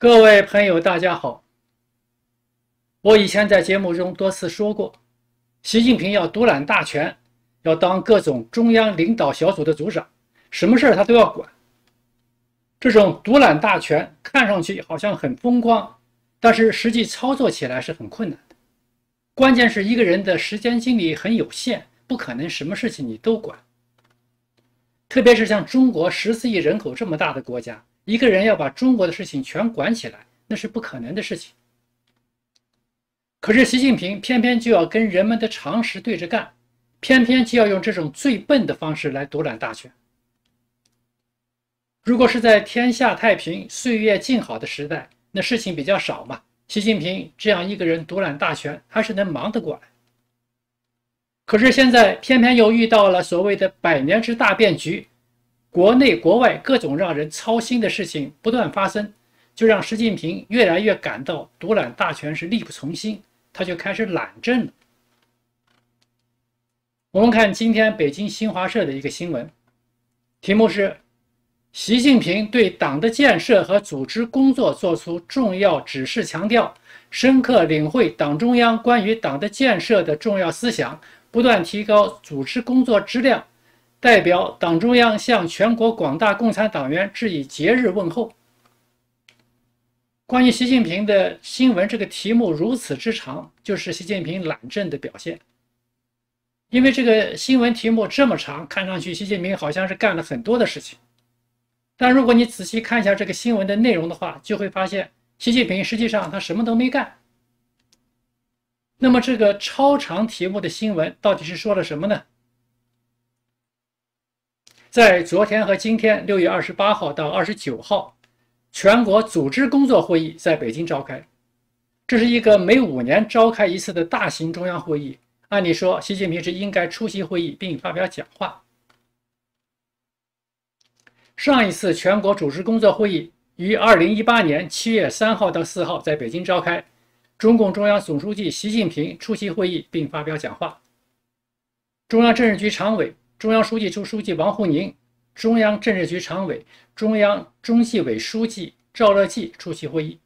各位朋友，大家好。我以前在节目中多次说过，习近平要独揽大权，要当各种中央领导小组的组长，什么事儿他都要管。这种独揽大权看上去好像很风光，但是实际操作起来是很困难的。关键是一个人的时间精力很有限，不可能什么事情你都管。特别是像中国十四亿人口这么大的国家。一个人要把中国的事情全管起来，那是不可能的事情。可是习近平偏偏就要跟人们的常识对着干，偏偏就要用这种最笨的方式来独揽大权。如果是在天下太平、岁月静好的时代，那事情比较少嘛，习近平这样一个人独揽大权还是能忙得过来。可是现在偏偏又遇到了所谓的百年之大变局。国内国外各种让人操心的事情不断发生，就让习近平越来越感到独揽大权是力不从心，他就开始懒政了。我们看今天北京新华社的一个新闻，题目是：习近平对党的建设和组织工作作出重要指示，强调深刻领会党中央关于党的建设的重要思想，不断提高组织工作质量。代表党中央向全国广大共产党员致以节日问候。关于习近平的新闻，这个题目如此之长，就是习近平懒政的表现。因为这个新闻题目这么长，看上去习近平好像是干了很多的事情。但如果你仔细看一下这个新闻的内容的话，就会发现习近平实际上他什么都没干。那么这个超长题目的新闻到底是说了什么呢？在昨天和今天，六月二十八号到二十九号，全国组织工作会议在北京召开。这是一个每五年召开一次的大型中央会议。按理说，习近平是应该出席会议并发表讲话。上一次全国组织工作会议于二零一八年七月三号到四号在北京召开，中共中央总书记习近平出席会议并发表讲话。中央政治局常委。中央书记处书记王沪宁、中央政治局常委、中央中纪委书记赵乐际出席会议。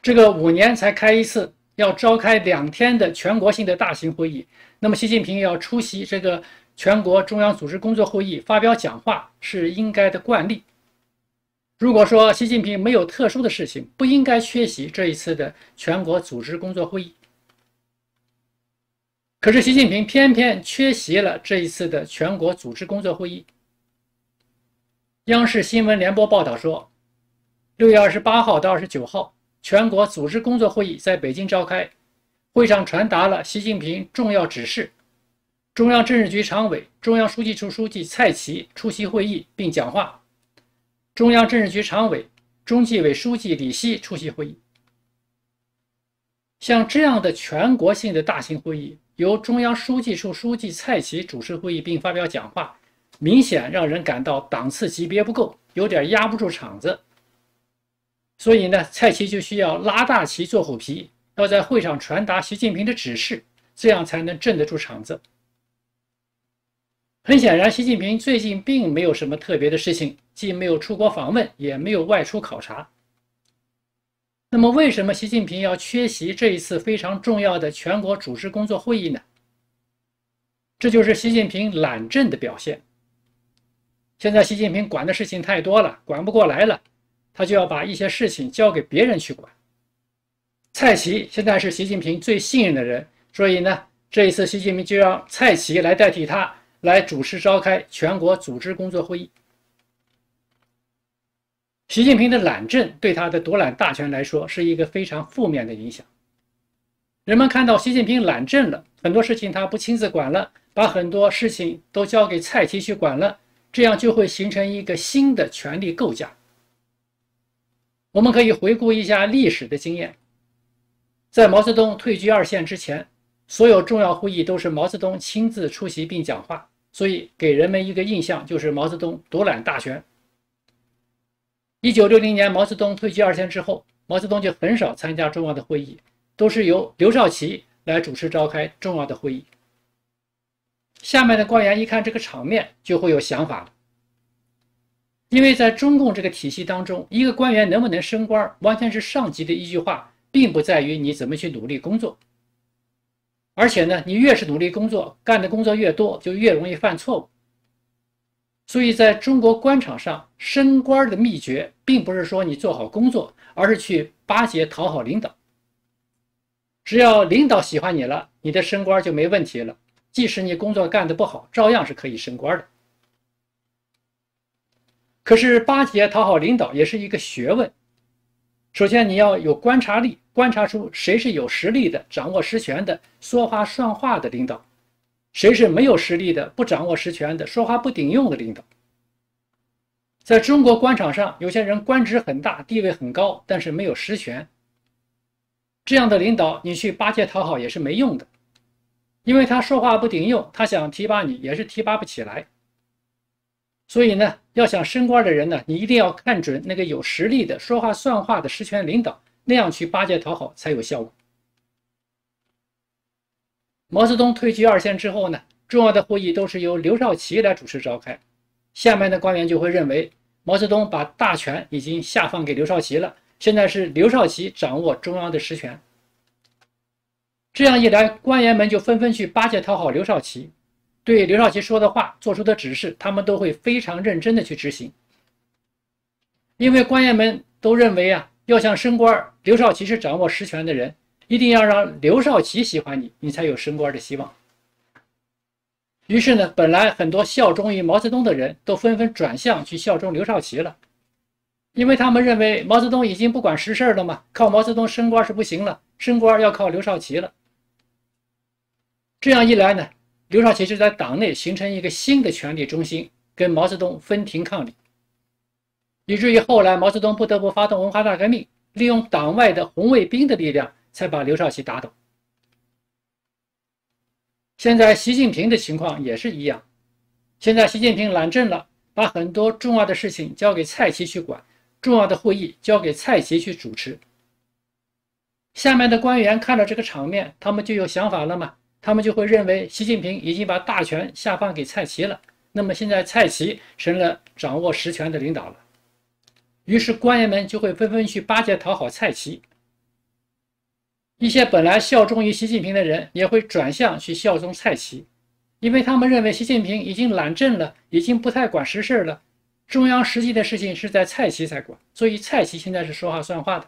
这个五年才开一次，要召开两天的全国性的大型会议，那么习近平要出席这个全国中央组织工作会议发表讲话是应该的惯例。如果说习近平没有特殊的事情，不应该缺席这一次的全国组织工作会议。可是习近平偏偏缺席了这一次的全国组织工作会议。央视新闻联播报道说，六月二十八号到二十九号，全国组织工作会议在北京召开，会上传达了习近平重要指示。中央政治局常委、中央书记处书记蔡奇出席会议并讲话，中央政治局常委、中纪委书记李希出席会议。像这样的全国性的大型会议。由中央书记处书记蔡奇主持会议并发表讲话，明显让人感到档次级别不够，有点压不住场子。所以呢，蔡奇就需要拉大旗做虎皮，要在会上传达习近平的指示，这样才能镇得住场子。很显然，习近平最近并没有什么特别的事情，既没有出国访问，也没有外出考察。那么，为什么习近平要缺席这一次非常重要的全国组织工作会议呢？这就是习近平懒政的表现。现在，习近平管的事情太多了，管不过来了，他就要把一些事情交给别人去管。蔡奇现在是习近平最信任的人，所以呢，这一次习近平就让蔡奇来代替他来主持召开全国组织工作会议。习近平的懒政对他的独揽大权来说是一个非常负面的影响。人们看到习近平懒政了很多事情他不亲自管了，把很多事情都交给蔡奇去管了，这样就会形成一个新的权力构架。我们可以回顾一下历史的经验，在毛泽东退居二线之前，所有重要会议都是毛泽东亲自出席并讲话，所以给人们一个印象就是毛泽东独揽大权。一九六零年，毛泽东退居二线之后，毛泽东就很少参加重要的会议，都是由刘少奇来主持召开重要的会议。下面的官员一看这个场面，就会有想法了。因为在中共这个体系当中，一个官员能不能升官，完全是上级的一句话，并不在于你怎么去努力工作。而且呢，你越是努力工作，干的工作越多，就越容易犯错误。所以，在中国官场上，升官的秘诀，并不是说你做好工作，而是去巴结讨好领导。只要领导喜欢你了，你的升官就没问题了。即使你工作干的不好，照样是可以升官的。可是，巴结讨好领导也是一个学问。首先，你要有观察力，观察出谁是有实力的、掌握实权的、说话算话的领导。谁是没有实力的、不掌握实权的、说话不顶用的领导？在中国官场上，有些人官职很大、地位很高，但是没有实权。这样的领导，你去巴结讨好也是没用的，因为他说话不顶用，他想提拔你也是提拔不起来。所以呢，要想升官的人呢，你一定要看准那个有实力的、说话算话的实权领导，那样去巴结讨好才有效果。毛泽东退居二线之后呢，重要的会议都是由刘少奇来主持召开。下面的官员就会认为毛泽东把大权已经下放给刘少奇了，现在是刘少奇掌握中央的实权。这样一来，官员们就纷纷去巴结讨好刘少奇，对刘少奇说的话、做出的指示，他们都会非常认真的去执行。因为官员们都认为啊，要想升官，刘少奇是掌握实权的人。一定要让刘少奇喜欢你，你才有升官的希望。于是呢，本来很多效忠于毛泽东的人都纷纷转向去效忠刘少奇了，因为他们认为毛泽东已经不管实事了嘛，靠毛泽东升官是不行了，升官要靠刘少奇了。这样一来呢，刘少奇就在党内形成一个新的权力中心，跟毛泽东分庭抗礼，以至于后来毛泽东不得不发动文化大革命，利用党外的红卫兵的力量。才把刘少奇打倒。现在习近平的情况也是一样，现在习近平懒政了，把很多重要的事情交给蔡奇去管，重要的会议交给蔡奇去主持。下面的官员看到这个场面，他们就有想法了嘛？他们就会认为习近平已经把大权下放给蔡奇了，那么现在蔡奇成了掌握实权的领导了，于是官员们就会纷纷去巴结讨好蔡奇。一些本来效忠于习近平的人也会转向去效忠蔡奇，因为他们认为习近平已经懒政了，已经不太管实事了。中央实际的事情是在蔡奇才管，所以蔡奇现在是说话算话的。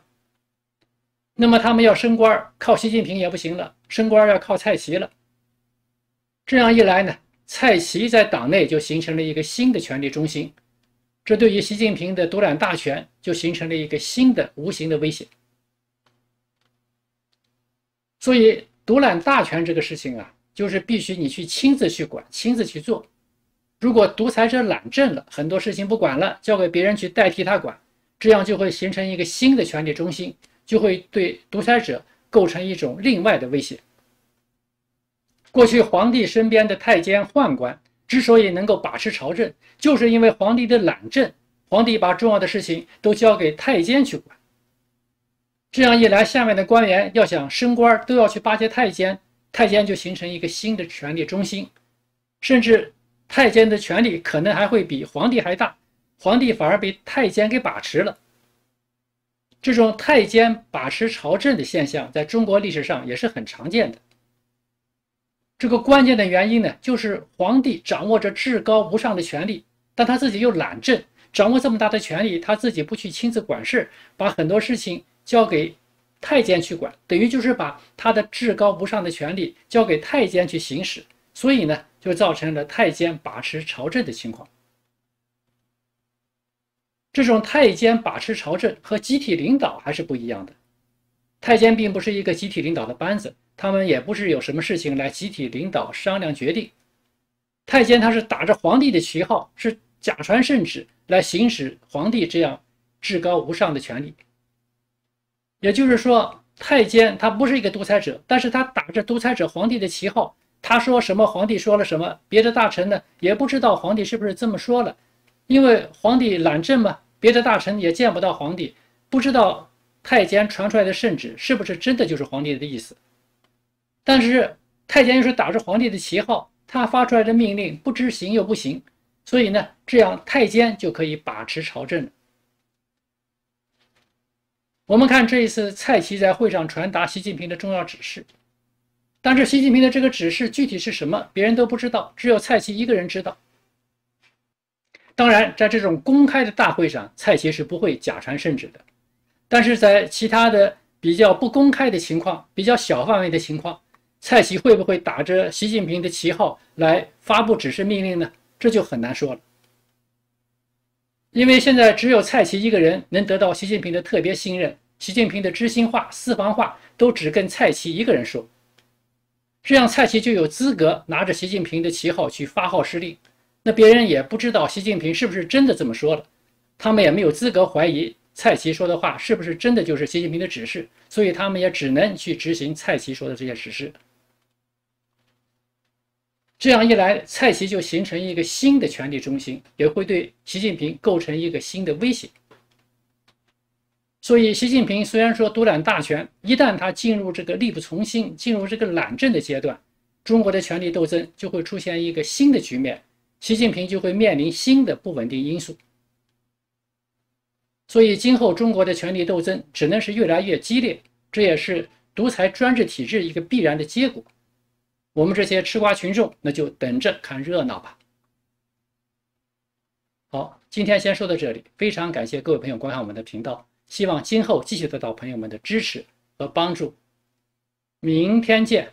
那么他们要升官，靠习近平也不行了，升官要靠蔡奇了。这样一来呢，蔡奇在党内就形成了一个新的权力中心，这对于习近平的独揽大权就形成了一个新的无形的威胁。所以，独揽大权这个事情啊，就是必须你去亲自去管，亲自去做。如果独裁者懒政了，很多事情不管了，交给别人去代替他管，这样就会形成一个新的权力中心，就会对独裁者构成一种另外的威胁。过去皇帝身边的太监宦官之所以能够把持朝政，就是因为皇帝的懒政，皇帝把重要的事情都交给太监去管。这样一来，下面的官员要想升官，都要去巴结太监，太监就形成一个新的权力中心，甚至太监的权力可能还会比皇帝还大，皇帝反而被太监给把持了。这种太监把持朝政的现象，在中国历史上也是很常见的。这个关键的原因呢，就是皇帝掌握着至高无上的权力，但他自己又懒政，掌握这么大的权力，他自己不去亲自管事，把很多事情。交给太监去管，等于就是把他的至高无上的权力交给太监去行使，所以呢，就造成了太监把持朝政的情况。这种太监把持朝政和集体领导还是不一样的，太监并不是一个集体领导的班子，他们也不是有什么事情来集体领导商量决定。太监他是打着皇帝的旗号，是假传圣旨来行使皇帝这样至高无上的权利，也就是说，太监他不是一个独裁者，但是他打着独裁者皇帝的旗号，他说什么，皇帝说了什么，别的大臣呢也不知道皇帝是不是这么说了，因为皇帝懒政嘛，别的大臣也见不到皇帝，不知道太监传出来的圣旨是不是真的就是皇帝的意思，但是太监又是打着皇帝的旗号，他发出来的命令不知行又不行，所以呢，这样太监就可以把持朝政了。我们看这一次蔡奇在会上传达习近平的重要指示，但是习近平的这个指示具体是什么，别人都不知道，只有蔡奇一个人知道。当然，在这种公开的大会上，蔡奇是不会假传圣旨的。但是在其他的比较不公开的情况、比较小范围的情况，蔡奇会不会打着习近平的旗号来发布指示命令呢？这就很难说了。因为现在只有蔡奇一个人能得到习近平的特别信任，习近平的知心话、私房话都只跟蔡奇一个人说，这样蔡奇就有资格拿着习近平的旗号去发号施令，那别人也不知道习近平是不是真的这么说了，他们也没有资格怀疑蔡奇说的话是不是真的就是习近平的指示，所以他们也只能去执行蔡奇说的这些指示。这样一来，蔡奇就形成一个新的权力中心，也会对习近平构成一个新的威胁。所以，习近平虽然说独揽大权，一旦他进入这个力不从心、进入这个懒政的阶段，中国的权力斗争就会出现一个新的局面，习近平就会面临新的不稳定因素。所以，今后中国的权力斗争只能是越来越激烈，这也是独裁专制体制一个必然的结果。我们这些吃瓜群众，那就等着看热闹吧。好，今天先说到这里，非常感谢各位朋友观看我们的频道，希望今后继续得到朋友们的支持和帮助。明天见。